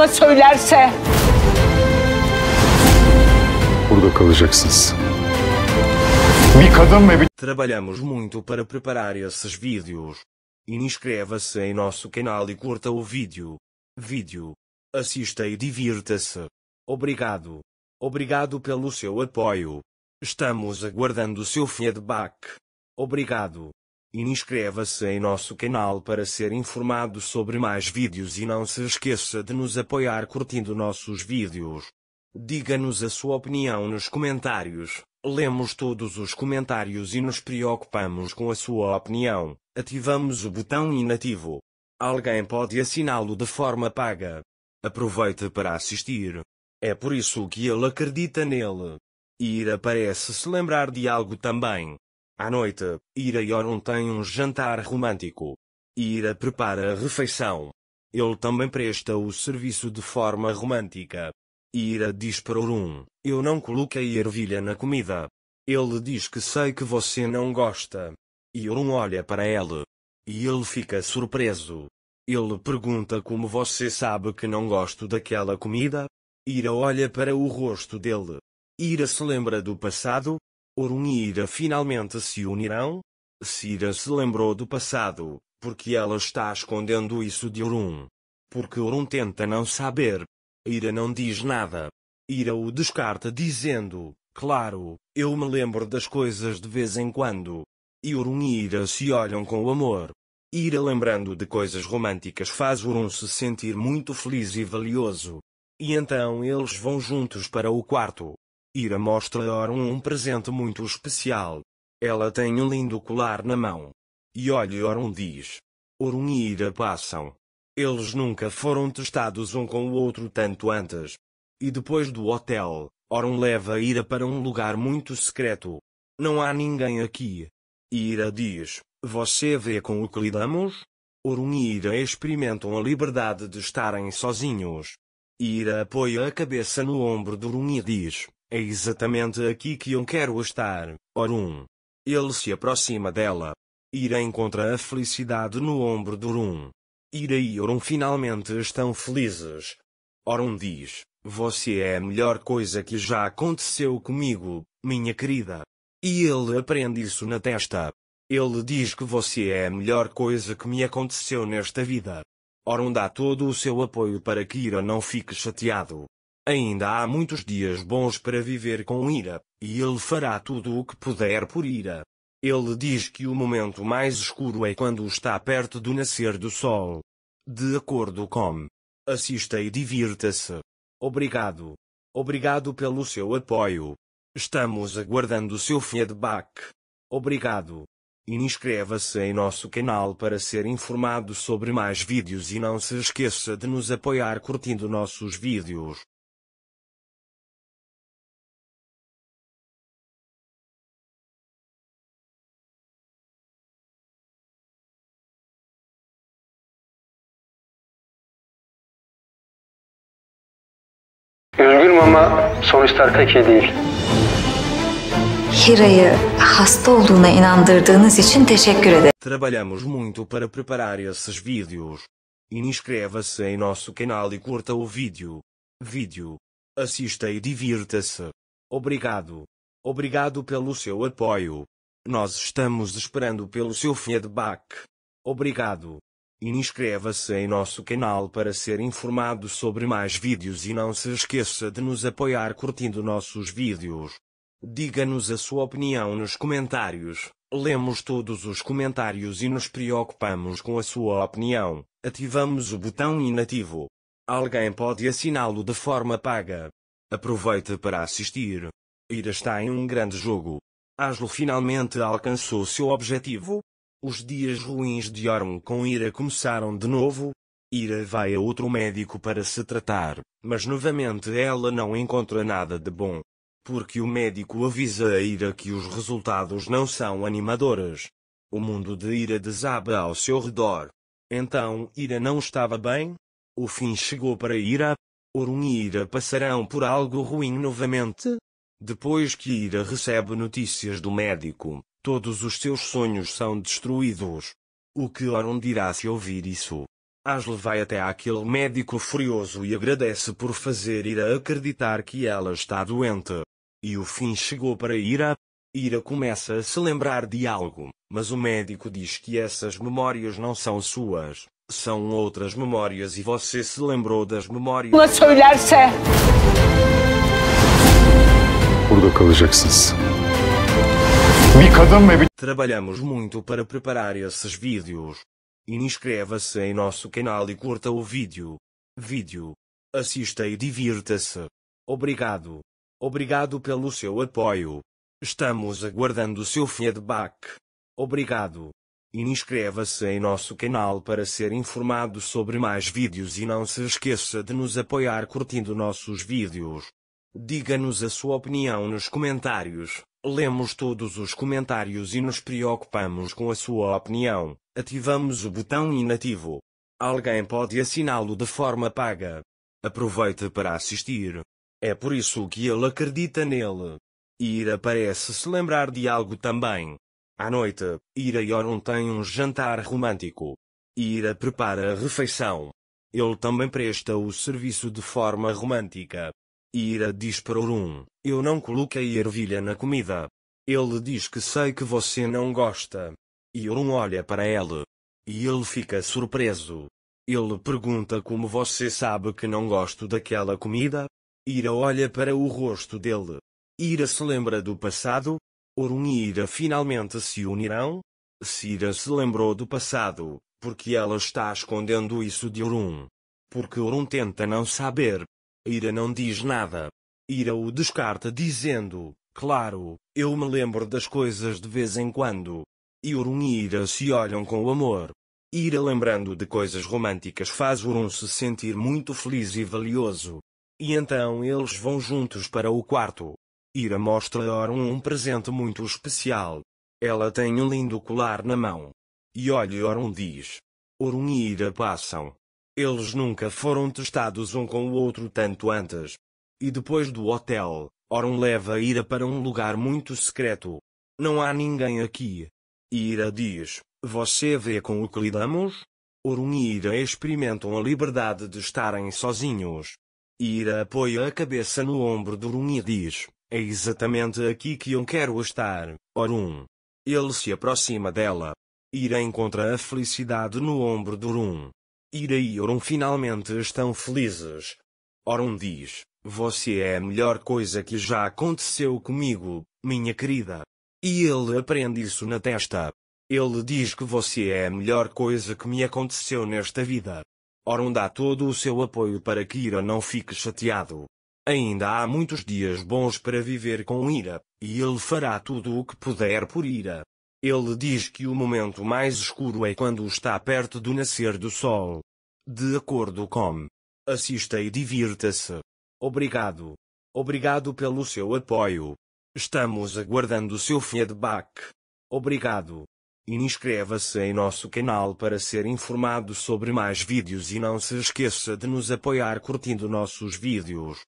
aklına söylerse? Burada kalacaksınız. Bir kadın ve bir... Trabalhamos muito para preparar esses vídeos. Inscreva-se em nosso canal e curta o vídeo. Vídeo. Assista e divirta-se. Obrigado. Obrigado pelo seu apoio. Estamos aguardando o seu feedback. Obrigado. Inscreva-se em nosso canal para ser informado sobre mais vídeos e não se esqueça de nos apoiar curtindo nossos vídeos. Diga-nos a sua opinião nos comentários. Lemos todos os comentários e nos preocupamos com a sua opinião. Ativamos o botão inativo. Alguém pode assiná-lo de forma paga. Aproveite para assistir. É por isso que ele acredita nele. Ira parece se lembrar de algo também. À noite, Ira e Oron têm um jantar romântico. Ira prepara a refeição. Ele também presta o serviço de forma romântica. Ira diz para Orun: eu não coloquei ervilha na comida. Ele diz que sei que você não gosta. E Orun olha para ele. E ele fica surpreso. Ele pergunta como você sabe que não gosto daquela comida? Ira olha para o rosto dele. Ira se lembra do passado, Orun e Ira finalmente se unirão? Cira se lembrou do passado, porque ela está escondendo isso de Orun. Porque Orun tenta não saber. Ira não diz nada. Ira o descarta dizendo, claro, eu me lembro das coisas de vez em quando. E Orun e Ira se olham com amor. Ira lembrando de coisas românticas faz Urun se sentir muito feliz e valioso. E então eles vão juntos para o quarto. Ira mostra a Orum um presente muito especial. Ela tem um lindo colar na mão. E olhe Orum diz. Orum e Ira passam. Eles nunca foram testados um com o outro tanto antes. E depois do hotel, Orum leva Ira para um lugar muito secreto. Não há ninguém aqui. Ira diz, você vê com o que lidamos? Orum e Ira experimentam a liberdade de estarem sozinhos. Ira apoia a cabeça no ombro de Orum e diz, é exatamente aqui que eu quero estar. Orum. Ele se aproxima dela. Ira encontra a felicidade no ombro de Orum. Ira e Orum finalmente estão felizes. Orum diz, você é a melhor coisa que já aconteceu comigo, minha querida. E ele aprende isso na testa. Ele diz que você é a melhor coisa que me aconteceu nesta vida. Orum dá todo o seu apoio para que Ira não fique chateado. Ainda há muitos dias bons para viver com ira, e ele fará tudo o que puder por ira. Ele diz que o momento mais escuro é quando está perto do nascer do sol. De acordo com. Assista e divirta-se. Obrigado. Obrigado pelo seu apoio. Estamos aguardando o seu feedback. Obrigado. Inscreva-se em nosso canal para ser informado sobre mais vídeos e não se esqueça de nos apoiar curtindo nossos vídeos. ama sonuçlar pek iyi değil. Hira'yı hasta olduğuna inandırdığınız için teşekkür ederim. Trabalhamos muito para preparar esses vídeos. Inscreva-se em nosso canal e curta o vídeo. Vídeo. Assista e divirta-se. Obrigado. Obrigado pelo seu apoio. Nós estamos esperando pelo seu feedback. Obrigado. Inscreva-se em nosso canal para ser informado sobre mais vídeos e não se esqueça de nos apoiar curtindo nossos vídeos. Diga-nos a sua opinião nos comentários. Lemos todos os comentários e nos preocupamos com a sua opinião. Ativamos o botão inativo. Alguém pode assiná-lo de forma paga. Aproveite para assistir. Ira está em um grande jogo. Aslo finalmente alcançou seu objetivo. Os dias ruins de Orm com Ira começaram de novo. Ira vai a outro médico para se tratar, mas novamente ela não encontra nada de bom. Porque o médico avisa a Ira que os resultados não são animadores. O mundo de Ira desaba ao seu redor. Então Ira não estava bem? O fim chegou para Ira. Orun e Ira passarão por algo ruim novamente? Depois que Ira recebe notícias do médico, Todos os seus sonhos são destruídos. O que Oron dirá se ouvir isso? Asle vai até aquele médico furioso e agradece por fazer Ira acreditar que ela está doente. E o fim chegou para Ira. Ira começa a se lembrar de algo, mas o médico diz que essas memórias não são suas, são outras memórias e você se lembrou das memórias. Buna söylerse. Burada kalacaksınız. Trabalhamos muito para preparar esses vídeos. Inscreva-se em nosso canal e curta o vídeo. Vídeo. Assista e divirta-se. Obrigado. Obrigado pelo seu apoio. Estamos aguardando o seu feedback. Obrigado. Inscreva-se em nosso canal para ser informado sobre mais vídeos e não se esqueça de nos apoiar curtindo nossos vídeos. Diga-nos a sua opinião nos comentários. Lemos todos os comentários e nos preocupamos com a sua opinião. Ativamos o botão inativo. Alguém pode assiná-lo de forma paga. Aproveite para assistir. É por isso que ele acredita nele. Ira parece se lembrar de algo também. À noite, Ira e Orun têm um jantar romântico. Ira prepara a refeição. Ele também presta o serviço de forma romântica. E Ira diz para Orum, eu não coloquei ervilha na comida. Ele diz que sei que você não gosta. E Orum olha para ele. E ele fica surpreso. Ele pergunta como você sabe que não gosto daquela comida? Ira olha para o rosto dele. Ira se lembra do passado? Orun e Ira finalmente se unirão? Se Ira se lembrou do passado, porque ela está escondendo isso de Orun? Porque Orun tenta não saber, Ira não diz nada. Ira o descarta dizendo, claro, eu me lembro das coisas de vez em quando. Yurun e Ira se olham com amor. Ira lembrando de coisas românticas faz Orun se sentir muito feliz e valioso. E então eles vão juntos para o quarto. Ira mostra a Orun um presente muito especial. Ela tem um lindo colar na mão. E olha Orun diz. Orun e Ira passam. Eles nunca foram testados um com o outro tanto antes. E depois do hotel, orun leva Ira para um lugar muito secreto. Não há ninguém aqui. Ira diz, você vê com o que lidamos? Orun e Ira experimentam a liberdade de estarem sozinhos. Ira apoia a cabeça no ombro de Orun e diz, é exatamente aqui que eu quero estar, Orun. Ele se aproxima dela. Ira encontra a felicidade no ombro de Orun. Ira e Orun finalmente estão felizes. Orun diz: Você é a melhor coisa que já aconteceu comigo, minha querida. E ele aprende isso na testa. Ele diz que você é a melhor coisa que me aconteceu nesta vida. Orun dá todo o seu apoio para que Ira não fique chateado. Ainda há muitos dias bons para viver com Ira, e ele fará tudo o que puder por Ira. Ele diz que o momento mais escuro é quando está perto do nascer do sol. De acordo com. Assista e divirta-se. Obrigado. Obrigado pelo seu apoio. Estamos aguardando o seu feedback. Obrigado. Inscreva-se em nosso canal para ser informado sobre mais vídeos e não se esqueça de nos apoiar curtindo nossos vídeos.